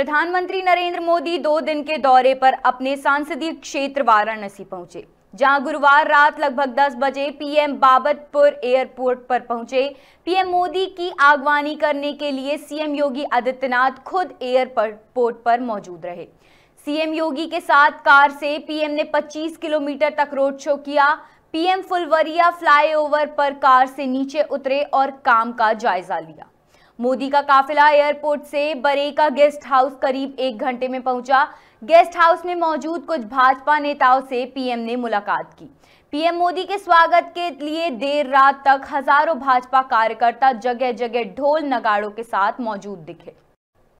प्रधानमंत्री नरेंद्र मोदी दो दिन के दौरे पर अपने संसदीय क्षेत्र वाराणसी पहुंचे जहां गुरुवार रात लगभग 10 बजे पीएम बाबतपुर एयरपोर्ट पर पहुंचे पीएम मोदी की आगवानी करने के लिए सीएम योगी आदित्यनाथ खुद एयरपोर्ट पर मौजूद रहे सीएम योगी के साथ कार से पीएम ने 25 किलोमीटर तक रोड शो किया पीएम फुलवरिया फ्लाईओवर पर कार से नीचे उतरे और काम का जायजा लिया मोदी का काफिला एयरपोर्ट से बरेका गेस्ट हाउस करीब एक घंटे में पहुंचा गेस्ट हाउस में मौजूद कुछ भाजपा नेताओं से पीएम ने मुलाकात की पीएम मोदी के स्वागत के लिए देर रात तक हजारों भाजपा कार्यकर्ता जगह जगह ढोल नगाड़ों के साथ मौजूद दिखे